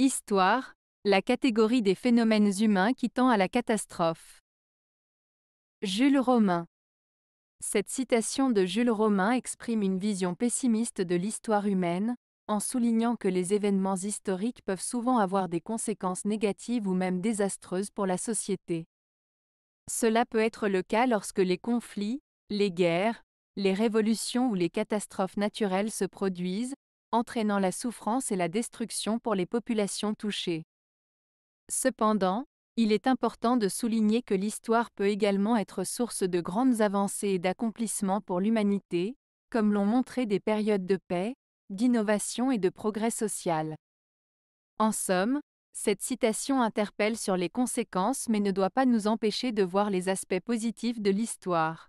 Histoire, la catégorie des phénomènes humains qui tend à la catastrophe. Jules Romain. Cette citation de Jules Romain exprime une vision pessimiste de l'histoire humaine, en soulignant que les événements historiques peuvent souvent avoir des conséquences négatives ou même désastreuses pour la société. Cela peut être le cas lorsque les conflits, les guerres, les révolutions ou les catastrophes naturelles se produisent, entraînant la souffrance et la destruction pour les populations touchées. Cependant, il est important de souligner que l'histoire peut également être source de grandes avancées et d'accomplissements pour l'humanité, comme l'ont montré des périodes de paix, d'innovation et de progrès social. En somme, cette citation interpelle sur les conséquences mais ne doit pas nous empêcher de voir les aspects positifs de l'histoire.